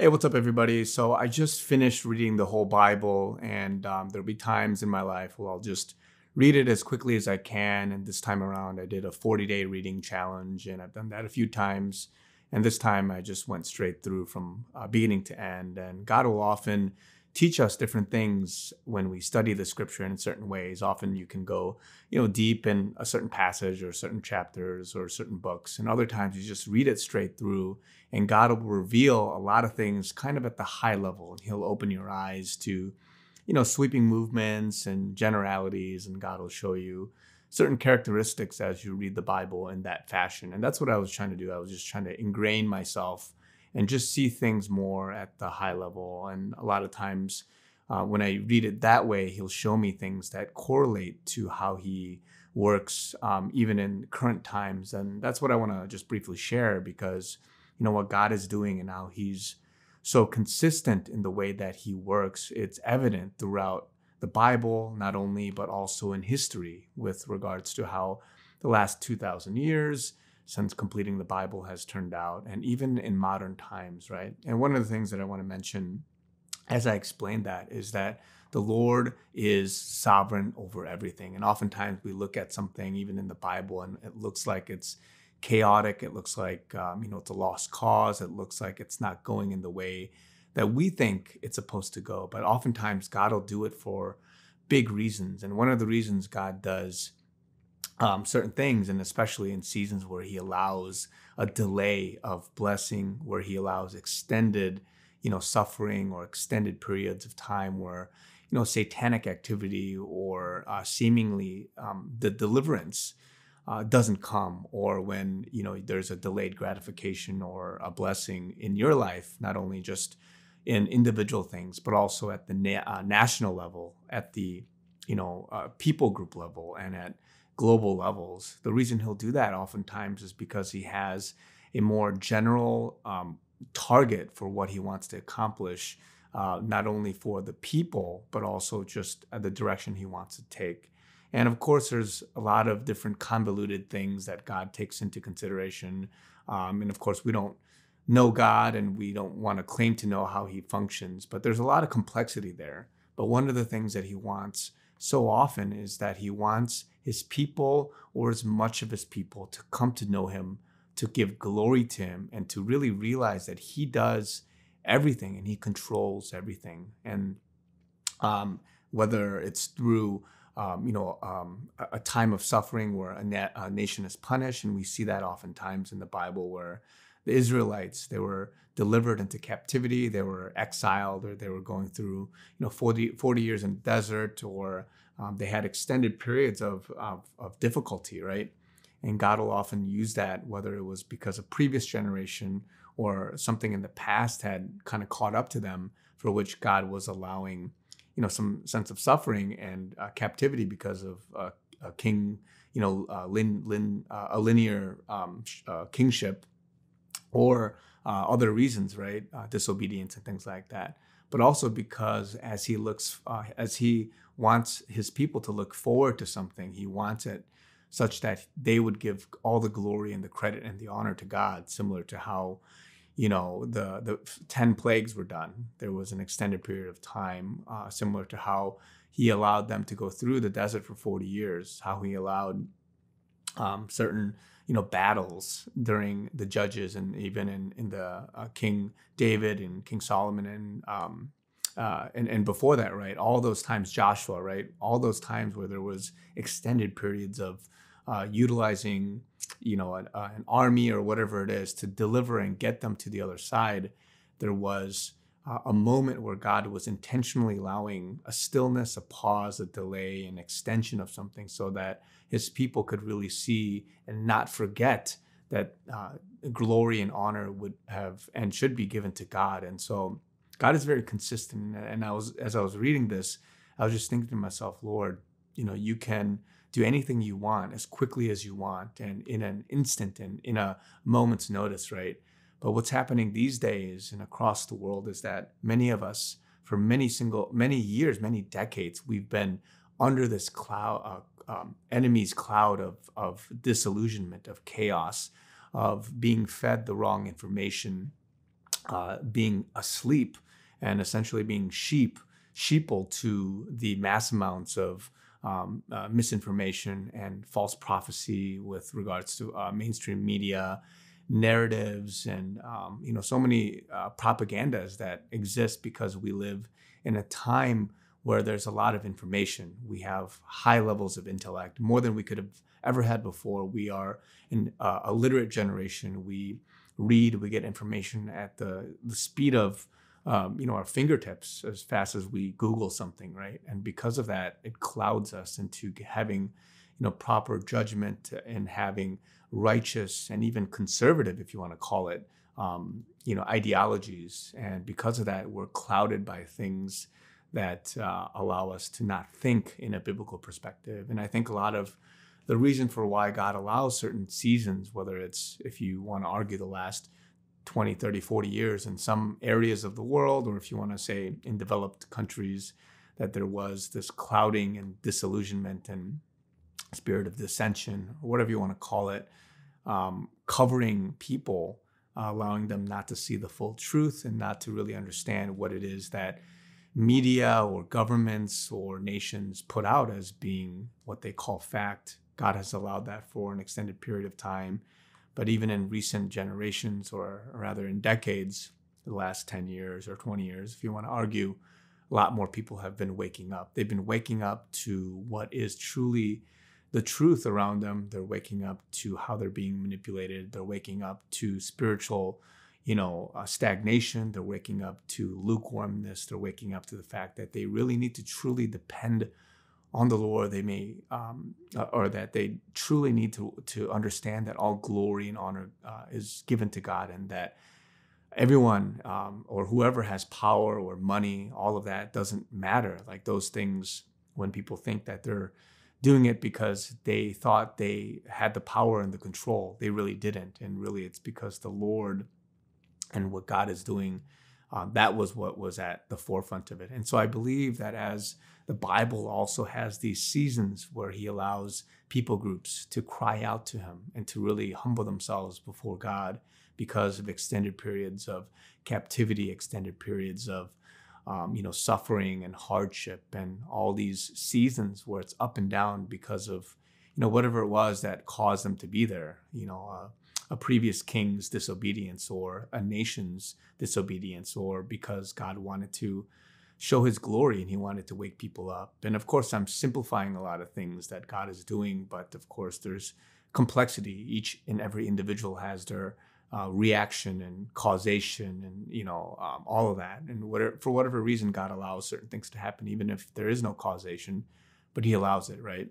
Hey, what's up, everybody? So, I just finished reading the whole Bible, and um, there'll be times in my life where I'll just read it as quickly as I can. And this time around, I did a 40 day reading challenge, and I've done that a few times. And this time, I just went straight through from uh, beginning to end. And God will often teach us different things when we study the scripture in certain ways. Often you can go, you know, deep in a certain passage or certain chapters or certain books, and other times you just read it straight through, and God will reveal a lot of things kind of at the high level, and He'll open your eyes to, you know, sweeping movements and generalities, and God will show you certain characteristics as you read the Bible in that fashion. And that's what I was trying to do. I was just trying to ingrain myself and just see things more at the high level. And a lot of times, uh, when I read it that way, he'll show me things that correlate to how he works, um, even in current times. And that's what I want to just briefly share because, you know, what God is doing and how he's so consistent in the way that he works, it's evident throughout the Bible, not only, but also in history with regards to how the last 2,000 years since completing the Bible has turned out, and even in modern times, right? And one of the things that I want to mention as I explain that is that the Lord is sovereign over everything. And oftentimes we look at something, even in the Bible, and it looks like it's chaotic. It looks like, um, you know, it's a lost cause. It looks like it's not going in the way that we think it's supposed to go. But oftentimes God will do it for big reasons. And one of the reasons God does um, certain things, and especially in seasons where he allows a delay of blessing, where he allows extended, you know, suffering or extended periods of time where, you know, satanic activity or uh, seemingly um, the deliverance uh, doesn't come, or when you know there's a delayed gratification or a blessing in your life, not only just in individual things, but also at the na- uh, national level, at the you know uh, people group level, and at global levels. The reason he'll do that oftentimes is because he has a more general um, target for what he wants to accomplish, uh, not only for the people, but also just uh, the direction he wants to take. And of course, there's a lot of different convoluted things that God takes into consideration. Um, and of course, we don't know God and we don't want to claim to know how he functions, but there's a lot of complexity there. But one of the things that he wants so often is that he wants his people or as much of his people to come to know him, to give glory to him, and to really realize that he does everything and he controls everything. And um, whether it's through um, you know, um, a, time of suffering where a, na- a, nation is punished, and we see that oftentimes in the Bible, where the Israelites. They were delivered into captivity, they were exiled, or they were going through you know 40, 40 years in the desert, or um, they had extended periods of, of, of difficulty, right? And God will often use that, whether it was because a previous generation or something in the past had kind of caught up to them, for which God was allowing, you know, some sense of suffering and uh, captivity because of uh, a king, you know, uh, lin, lin, uh, a linear um, uh, kingship or uh, other reasons, right? Uh, disobedience and things like that. But also because as he looks, uh, as he wants his people to look forward to something, he wants it such that they would give all the glory and the credit and the honor to God, similar to how, you know, the the ten plagues were done. There was an extended period of time, uh, similar to how he allowed them to go through the desert for forty years. How he allowed um, certain you know battles during the judges and even in in the uh, King David and King Solomon and um, uh, and and before that, right? All those times Joshua, right? All those times where there was extended periods of uh, utilizing, you know, an, uh, an army or whatever it is to deliver and get them to the other side. There was uh, a moment where God was intentionally allowing a stillness, a pause, a delay, an extension of something so that his people could really see and not forget that uh, glory and honor would have and should be given to God. And so God is very consistent. And I was, as I was reading this, I was just thinking to myself, Lord, you know, you can do anything you want as quickly as you want and in an instant and in a moment's notice, right? But what's happening these days and across the world is that many of us, for many single, many years, many decades, we've been under this cloud, uh, um, enemy's cloud of, of disillusionment, of chaos, of being fed the wrong information, uh, being asleep, and essentially being sheep, sheeple to the mass amounts of um, uh, misinformation and false prophecy with regards to uh, mainstream media narratives and um, you know so many uh, propagandas that exist because we live in a time where there's a lot of information. We have high levels of intellect, more than we could have ever had before. We are an, uh, a literate generation. We read, we get information at the, the speed of um, you know our fingertips as fast as we Google something, right? And because of that, it clouds us into having you know proper judgment and having righteous and even conservative, if you want to call it, um, you know, ideologies. And because of that, we're clouded by things that uh, allow us to not think in a biblical perspective. And I think a lot of the reason for why God allows certain seasons, whether it's, if you want to argue, the last 20, 30, 40 years in some areas of the world, or if you want to say in developed countries, that there was this clouding and disillusionment and spirit of dissension, or whatever you want to call it, um, covering people, uh, allowing them not to see the full truth and not to really understand what it is that media or governments or nations put out as being what they call fact. God has allowed that for an extended period of time. But even in recent generations, or rather in decades, the last 10 years or 20 years, if you want to argue, a lot more people have been waking up. They've been waking up to what is truly the truth around them. They're waking up to how they're being manipulated. They're waking up to spiritual, you know, uh, stagnation. They're waking up to lukewarmness. They're waking up to the fact that they really need to truly depend on the Lord. They may, um, uh, or that they truly need to to understand that all glory and honor uh, is given to God, and that everyone um, or whoever has power or money, all of that doesn't matter. Like those things, when people think that they're doing it because they thought they had the power and the control. They really didn't. And really, it's because the Lord and what God is doing, um, that was what was at the forefront of it. And so I believe that as the Bible also has these seasons where He allows people groups to cry out to Him and to really humble themselves before God because of extended periods of captivity, extended periods of um, you know, suffering and hardship and all these seasons where it's up and down because of, you know, whatever it was that caused them to be there, you know, uh, a previous king's disobedience or a nation's disobedience or because God wanted to show his glory and he wanted to wake people up. And of course, I'm simplifying a lot of things that God is doing, but of course, there's complexity. Each and every individual has their uh, reaction and causation and you know um, all of that and whatever, for whatever reason god allows certain things to happen even if there is no causation but he allows it right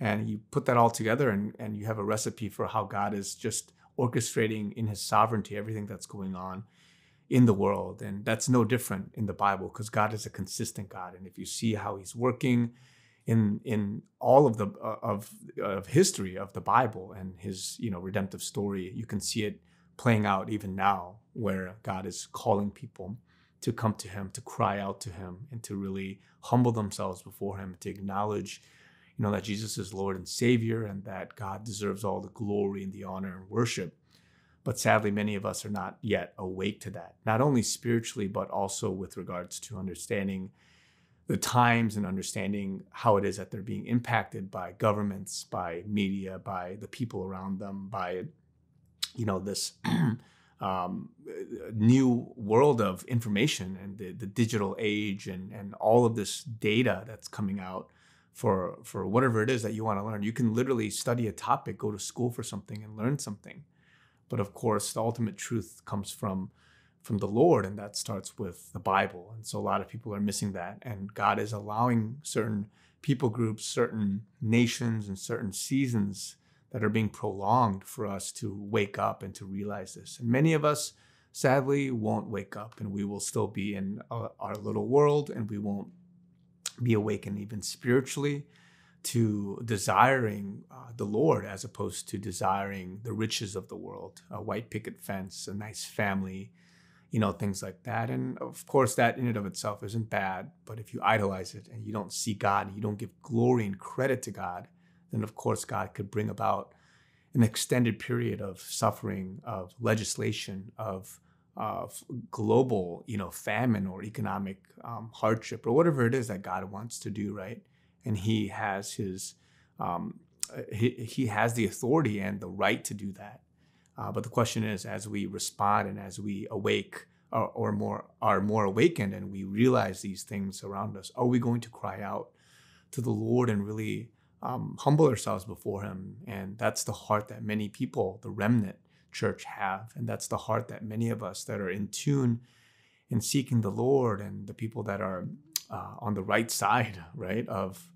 and you put that all together and, and you have a recipe for how god is just orchestrating in his sovereignty everything that's going on in the world and that's no different in the bible because god is a consistent god and if you see how he's working in in all of the uh, of of history of the bible and his you know redemptive story you can see it playing out even now, where God is calling people to come to Him, to cry out to Him, and to really humble themselves before Him, to acknowledge, you know, that Jesus is Lord and Savior, and that God deserves all the glory and the honor and worship. But sadly, many of us are not yet awake to that, not only spiritually, but also with regards to understanding the times and understanding how it is that they're being impacted by governments, by media, by the people around them, by you know this um, new world of information and the, the digital age and and all of this data that's coming out for for whatever it is that you want to learn. You can literally study a topic, go to school for something, and learn something. But of course, the ultimate truth comes from from the Lord, and that starts with the Bible. And so a lot of people are missing that. And God is allowing certain people groups, certain nations, and certain seasons that are being prolonged for us to wake up and to realize this. And many of us, sadly, won't wake up and we will still be in uh, our little world and we won't be awakened even spiritually to desiring uh, the Lord as opposed to desiring the riches of the world, a white picket fence, a nice family, you know, things like that. And of course, that in and of itself isn't bad, but if you idolize it and you don't see God and you don't give glory and credit to God, then of course God could bring about an extended period of suffering, of legislation, of of global, you know, famine or economic um, hardship or whatever it is that God wants to do, right? And He has His, um, he, he has the authority and the right to do that. Uh, but the question is, as we respond and as we awake or, or more are more awakened and we realize these things around us, are we going to cry out to the Lord and really um, humble ourselves before Him. And that's the heart that many people, the remnant church, have. And that's the heart that many of us that are in tune and seeking the Lord and the people that are uh, on the right side, right, of,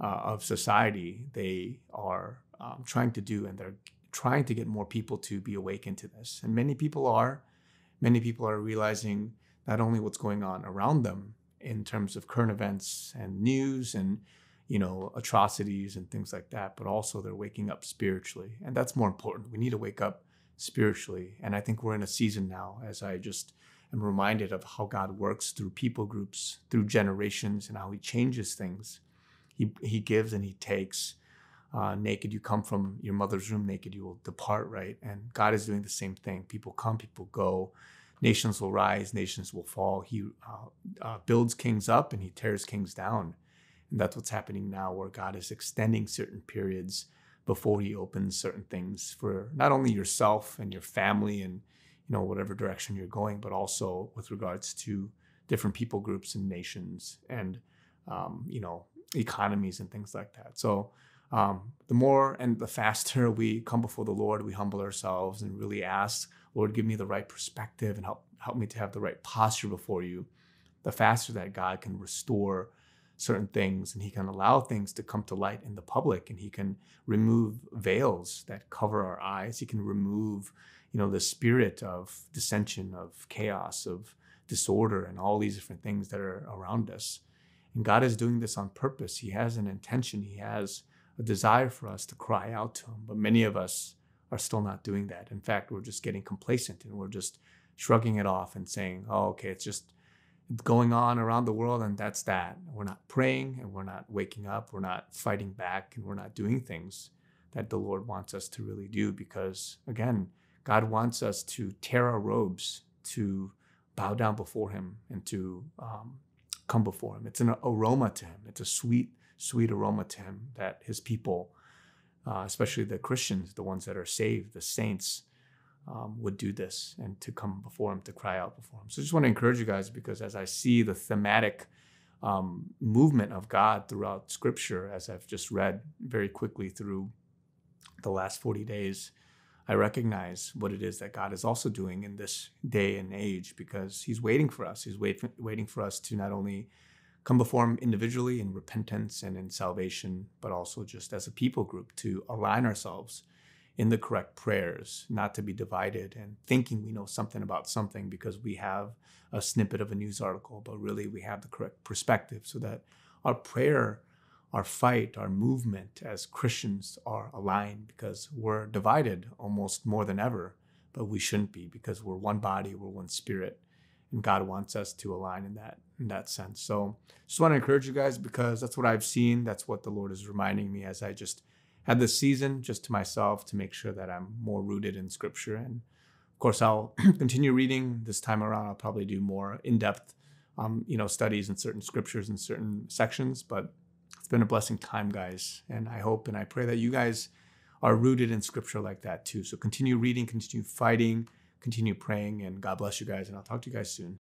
uh, of society, they are um, trying to do. And they're trying to get more people to be awakened to this. And many people are. Many people are realizing not only what's going on around them in terms of current events and news and you know, atrocities and things like that, but also they're waking up spiritually. And that's more important. We need to wake up spiritually. And I think we're in a season now, as I just am reminded of how God works through people groups, through generations, and how He changes things. He, he gives and He takes. Uh, naked you come from your mother's room, naked you will depart, right? And God is doing the same thing. People come, people go. Nations will rise, nations will fall. He uh, uh, builds kings up and He tears kings down that's what's happening now, where God is extending certain periods before He opens certain things for not only yourself and your family and you know whatever direction you're going, but also with regards to different people groups and nations and um, you know economies and things like that. So. Um, the more and the faster we come before the Lord, we humble ourselves and really ask, Lord, give me the right perspective and help help me to have the right posture before you. The faster that God can restore certain things and he can allow things to come to light in the public and he can remove veils that cover our eyes he can remove you know the spirit of dissension of chaos of disorder and all these different things that are around us and god is doing this on purpose he has an intention he has a desire for us to cry out to him but many of us are still not doing that in fact we're just getting complacent and we're just shrugging it off and saying oh okay it's just going on around the world, and that's that. We're not praying and we're not waking up, we're not fighting back, and we're not doing things that the Lord wants us to really do because, again, God wants us to tear our robes, to bow down before Him, and to um, come before Him. It's an aroma to Him, it's a sweet, sweet aroma to Him that His people, uh, especially the Christians, the ones that are saved, the saints, um, would do this and to come before him, to cry out before him. So I just want to encourage you guys because as I see the thematic um, movement of God throughout scripture, as I've just read very quickly through the last 40 days, I recognize what it is that God is also doing in this day and age because he's waiting for us. He's wait, waiting for us to not only come before him individually in repentance and in salvation, but also just as a people group to align ourselves in the correct prayers, not to be divided and thinking we know something about something because we have a snippet of a news article, but really we have the correct perspective so that our prayer, our fight, our movement as Christians are aligned because we're divided almost more than ever, but we shouldn't be because we're one body, we're one spirit, and God wants us to align in that in that sense. So just want to encourage you guys because that's what I've seen. That's what the Lord is reminding me as I just had this season just to myself to make sure that I'm more rooted in scripture. And of course, I'll continue reading this time around. I'll probably do more in depth, um, you know, studies in certain scriptures and certain sections. But it's been a blessing time, guys. And I hope and I pray that you guys are rooted in scripture like that too. So continue reading, continue fighting, continue praying, and God bless you guys. And I'll talk to you guys soon.